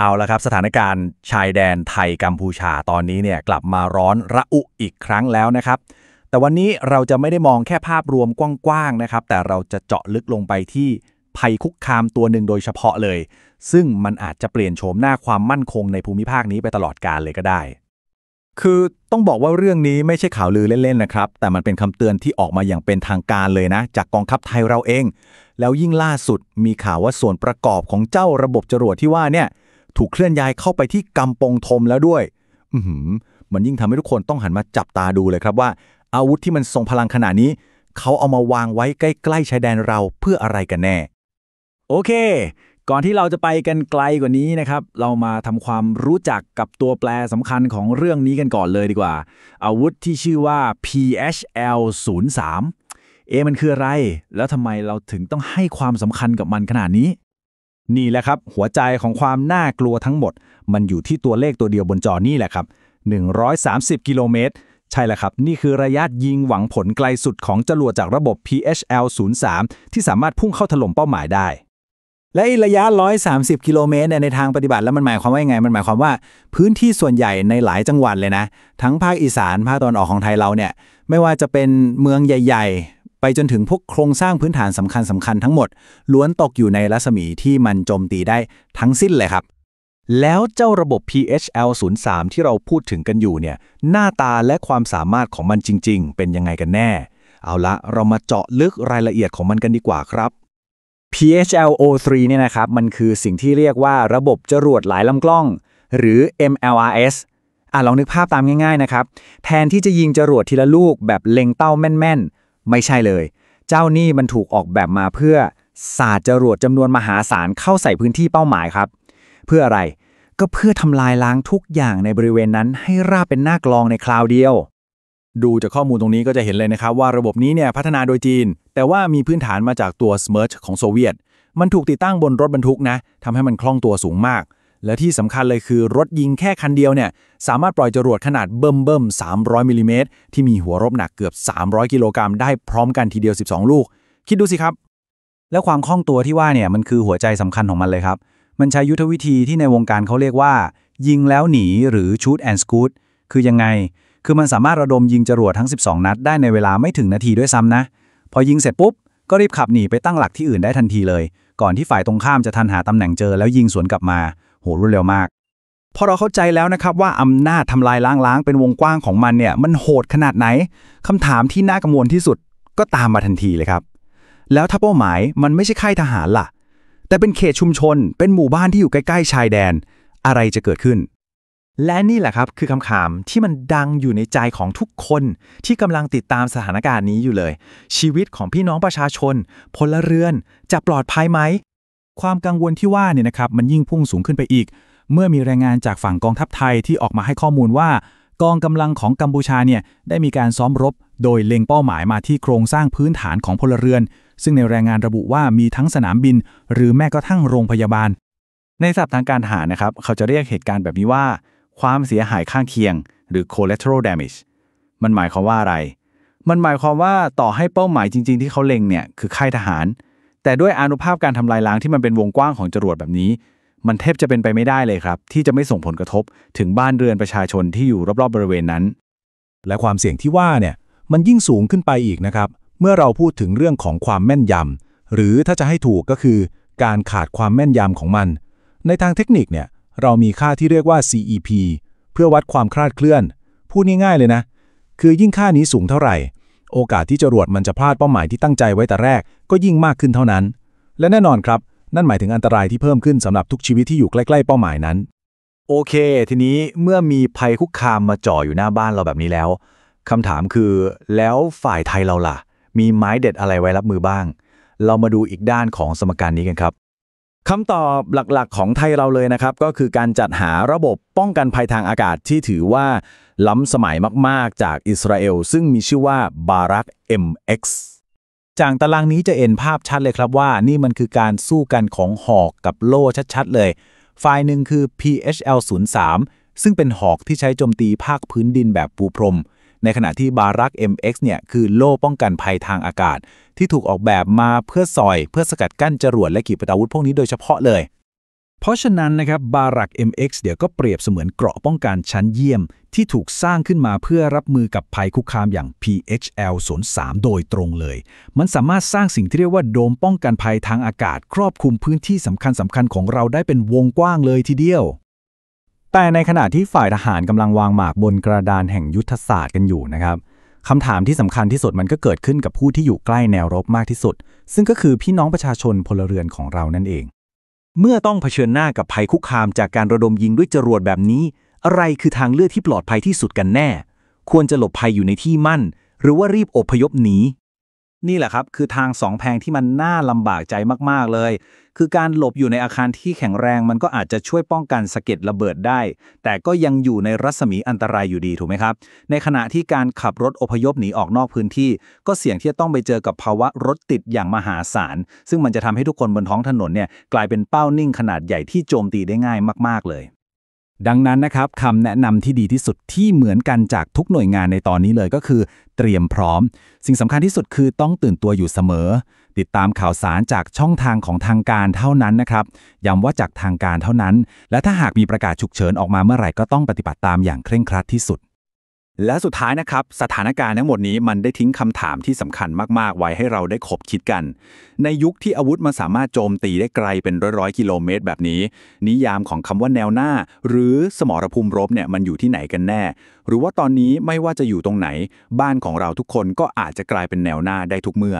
เอาละครับสถานการณ์ชายแดนไทยกัมพูชาตอนนี้เนี่ยกลับมาร้อนระอุอีกครั้งแล้วนะครับ แต่วันนี้เราจะไม่ได้มองแค่ภาพรวมกว้างๆนะครับแต่เราจะเจาะลึกลงไปที่ภัยคุกคามตัวหนึ่งโดยเฉพาะเลย ซึ่งมันอาจจะเปลี่ยนโฉมหน้าความมั่นคงในภูมิภาคนี้ไปตลอดกาลเลยก็ได้ คือต้องบอกว่าเรื่องนี้ไม่ใช่ข่าวลือเล่นๆนะครับแต่มันเป็นคำเตือนที่ออกมาอย่างเป็นทางการเลยนะ จากกองทัพไทยเราเอง แล้วยิ่งล่าสุดมีข่าวว่าส่วนประกอบของเจ้าระบบจรวดที่ว่าเนี่ยถูกเคลื่อนย้ายเข้าไปที่กำปงธมแล้วด้วย อืมมันยิ่งทำให้ทุกคนต้องหันมาจับตาดูเลยครับว่า อาวุธที่มันทรงพลังขนาดนี้ เขาเอามาวางไว้ใกล้ๆชายแดนเราเพื่ออะไรกันแน่ โอเค ก่อนที่เราจะไปกันไกลกว่านี้นะครับ เรามาทำความรู้จักกับตัวแปรสำคัญของเรื่องนี้กันก่อนเลยดีกว่า อาวุธที่ชื่อว่า PHL 0 3เอมันคืออะไร แล้วทำไมเราถึงต้องให้ความสำคัญกับมันขนาดนี้นี่แหละครับหัวใจของความน่ากลัวทั้งหมด มันอยู่ที่ตัวเลขตัวเดียวบนจอนี่แหละครับ130 กิโลเมตรใช่แล้วครับ นี่คือระยะยิงหวังผลไกลสุดของจรวดจากระบบ PHL 0 3 ที่สามารถพุ่งเข้าถล่มเป้าหมายได้ และระยะ 130 กิโลเมตรในทางปฏิบัติแล้วมันหมายความว่ายังไง มันหมายความว่า พื้นที่ส่วนใหญ่ในหลายจังหวัดเลยนะ ทั้งภาคอีสานภาคตอนออกของไทยเราเนี่ยไม่ว่าจะเป็นเมืองใหญ่ ๆไปจนถึงพวกโครงสร้างพื้นฐานสำคัญสำคัญทั้งหมดล้วนตกอยู่ในรัศมีที่มันโจมตีได้ทั้งสิ้นเลยครับ แล้วเจ้าระบบ PHL 0 3ที่เราพูดถึงกันอยู่เนี่ยหน้าตาและความสามารถของมันจริงๆ เป็นยังไงกันแน่ เอาละเรามาเจาะลึกรายละเอียดของมันกันดีกว่าครับ PHL-03 เนี่ยนะครับมันคือสิ่งที่เรียกว่าระบบจรวดหลายลำกล้อง หรือ MLRS อ่ะลองนึกภาพตามง่ายๆนะครับแทนที่จะยิงจรวดทีละลูกแบบเล็งเต้าแม่นไม่ใช่เลย เจ้าหนี้มันถูกออกแบบมาเพื่อสาดจรวดจำนวนมหาศาลเข้าใส่พื้นที่เป้าหมายครับ เพื่ออะไรก็เพื่อทำลายล้างทุกอย่างในบริเวณนั้นให้ราบเป็นหน้ากลองในคราวเดียว ดูจากข้อมูลตรงนี้ก็จะเห็นเลยนะครับว่าระบบนี้เนี่ยพัฒนาโดยจีน แต่ว่ามีพื้นฐานมาจากตัวสมิร์ชของโซเวียต มันถูกติดตั้งบนรถบรรทุกนะทำให้มันคล่องตัวสูงมากและที่สำคัญเลยคือรถยิงแค่คันเดียวเนี่ยสามารถปล่อยจรวดขนาดเบิ่มเบิ่ม300มิลิเมตรที่มีหัวรบหนักเกือบ 300 กิโลกรัมได้พร้อมกันทีเดียว 12 ลูก คิดดูสิครับ แล้วความคล่องตัวที่ว่าเนี่ยมันคือหัวใจสำคัญของมันเลยครับ มันใช้ยุทธวิธีที่ในวงการเขาเรียกว่า ยิงแล้วหนีหรือ shoot and scoot คือยังไง คือมันสามารถระดมยิงจรวดทั้ง 12 นัด ได้ในเวลาไม่ถึงนาทีด้วยซ้ำนะ พอยิงเสร็จปุ๊บก็รีบขับหนีไปตั้งหลักที่อื่นได้ทันทีเลย ก่อนที่ฝ่ายตรงข้ามจะทันหาตำแหน่งเจอ แล้วยิงสวนกลับมาโหรวดเร็วมาก พอเราเข้าใจแล้วนะครับว่าอำนาจทำลายล้างล้าง เป็นวงกว้างของมันเนี่ย มันโหดขนาดไหนคำถามที่น่ากังวลที่สุดก็ตามมาทันทีเลยครับ แล้วถ้าเป้าหมายมันไม่ใช่ค่ายทหารล่ะ แต่เป็นเขตชุมชน เป็นหมู่บ้านที่อยู่ ใกล้ๆ ชายแดน อะไรจะเกิดขึ้น และนี่แหละครับคือคำถามที่มันดังอยู่ในใจของทุกคนที่กำลังติดตามสถานการณ์นี้อยู่เลย ชีวิตของพี่น้องประชาชน พลเรือน จะปลอดภัยไหมความกังวลที่ว่าเนี่ยนะครับมันยิ่งพุ่งสูงขึ้นไปอีก เมื่อมีรายงานจากฝั่งกองทัพไทยที่ออกมาให้ข้อมูลว่ากองกำลังของกัมพูชาเนี่ยได้มีการซ้อมรบ โดยเล็งเป้าหมายมาที่โครงสร้างพื้นฐานของพลเรือน ซึ่งในรายงานระบุว่ามีทั้งสนามบิน หรือแม้กระทั่งโรงพยาบาล ในศัพท์ทางการทหารนะครับเขาจะเรียกเหตุการณ์แบบนี้ว่า ความเสียหายข้างเคียง หรือ collateral damage มันหมายความว่าอะไร มันหมายความว่าต่อให้เป้าหมายจริงๆ ที่เขาเล็งเนี่ยคือค่ายทหารแต่ด้วยอนุภาพการทำลายล้างที่มันเป็นวงกว้างของจรวดแบบนี้ มันแทบจะเป็นไปไม่ได้เลยครับ ที่จะไม่ส่งผลกระทบถึงบ้านเรือนประชาชนที่อยู่รอบๆบริเวณนั้น และความเสี่ยงที่ว่าเนี่ยมันยิ่งสูงขึ้นไปอีกนะครับเมื่อเราพูดถึงเรื่องของความแม่นยำหรือถ้าจะให้ถูกก็คือ การขาดความแม่นยำของมัน ในทางเทคนิคเนี่ยเรามีค่าที่เรียกว่า CEP เพื่อวัดความคลาดเคลื่อน พูดง่าย ๆเลยนะคือยิ่งค่านี้สูงเท่าไหร่โอกาสที่จรวดมันจะพลาดเป้าหมายที่ตั้งใจไว้แต่แรกก็ยิ่งมากขึ้นเท่านั้น และแน่นอนครับ นั่นหมายถึงอันตรายที่เพิ่มขึ้นสำหรับทุกชีวิตที่อยู่ใกล้ๆเป้าหมายนั้น โอเค ทีนี้เมื่อมีภัยคุกคามมาจ่ออยู่หน้าบ้านเราแบบนี้แล้ว คำถามคือแล้วฝ่ายไทยเราล่ะ มีไม้เด็ดอะไรไว้รับมือบ้าง เรามาดูอีกด้านของสมการนี้กันครับคำตอบหลักๆ ของไทยเราเลยนะครับ ก็คือการจัดหาระบบป้องกันภัยทางอากาศที่ถือว่า ล้ำสมัยมากๆจากอิสราเอล ซึ่งมีชื่อว่าบารัก MX จากตารางนี้จะเห็นภาพชัดเลยครับว่า นี่มันคือการสู้กันของหอกกับโล่ชัดๆ เลยฝ่ายหนึ่งคือ PHL 0 3ซึ่งเป็นหอกที่ใช้โจมตีภาคพื้นดินแบบปูพรมในขณะที่บารัก MX เนี่ย คือโล่ป้องกันภัยทางอากาศ ที่ถูกออกแบบมาเพื่อซอย เพื่อสกัดกั้นจรวดและขีปนาวุธพวกนี้โดยเฉพาะเลย เพราะฉะนั้นนะครับบารัก MX เดี๋ยวก็เปรียบเสมือนเกราะป้องกันชั้นเยี่ยม ที่ถูกสร้างขึ้นมาเพื่อรับมือกับภัยคุกคามอย่าง PHL 03โดยตรงเลย มันสามารถสร้างสิ่งที่เรียกว่าโดมป้องกันภัยทางอากาศ ครอบคลุมพื้นที่สำคัญๆของเราได้เป็นวงกว้างเลยทีเดียวแต่ในขณะที่ฝ่ายทหารกำลังวางหมากบนกระดานแห่งยุทธศาสตร์กันอยู่นะครับคำถามที่สำคัญที่สุดมันก็เกิดขึ้นกับผู้ที่อยู่ใกล้แนวรบมากที่สุด ซึ่งก็คือพี่น้องประชาชนพลเรือนของเรานั่นเอง เมื่อต้องเผชิญหน้ากับภัยคุกคามจากการระดมยิงด้วยจรวดแบบนี้ อะไรคือทางเลือกที่ปลอดภัยที่สุดกันแน่ ควรจะหลบภัยอยู่ในที่มั่น หรือว่ารีบอพยพหนีนี่แหละครับคือทางสองแพงที่มันน่าลำบากใจมากๆเลยคือการหลบอยู่ในอาคารที่แข็งแรงมันก็อาจจะช่วยป้องกันสะเก็ดระเบิดได้ แต่ก็ยังอยู่ในรัศมีอันตรายอยู่ดีถูกไหมครับ ในขณะที่การขับรถอพยพหนีออกนอกพื้นที่ ก็เสี่ยงที่จะต้องไปเจอกับภาวะรถติดอย่างมหาศาล ซึ่งมันจะทำให้ทุกคนบนท้องถนนเนี่ยกลายเป็นเป้านิ่งขนาดใหญ่ที่โจมตีได้ง่ายมากๆเลยดังนั้นนะครับคำแนะนำที่ดีที่สุดที่เหมือนกันจากทุกหน่วยงานในตอนนี้เลยก็คือ เตรียมพร้อม สิ่งสำคัญที่สุดคือต้องตื่นตัวอยู่เสมอ ติดตามข่าวสารจากช่องทางของทางการเท่านั้นนะครับย้ำว่าจากทางการเท่านั้น และถ้าหากมีประกาศฉุกเฉินออกมาเมื่อไหร่ก็ต้องปฏิบัติตามอย่างเคร่งครัดที่สุดและสุดท้ายนะครับสถานการณ์ทั้งหมดนี้มันได้ทิ้งคำถามที่สำคัญมากๆไว้ให้เราได้ขบคิดกัน ในยุคที่อาวุธมันสามารถโจมตีได้ไกลเป็นร้อยๆกิโลเมตรแบบนี้ นิยามของคำว่าแนวหน้า หรือสมรภูมิรบเนี่ยมันอยู่ที่ไหนกันแน่ หรือว่าตอนนี้ไม่ว่าจะอยู่ตรงไหน บ้านของเราทุกคนก็อาจจะกลายเป็นแนวหน้าได้ทุกเมื่อ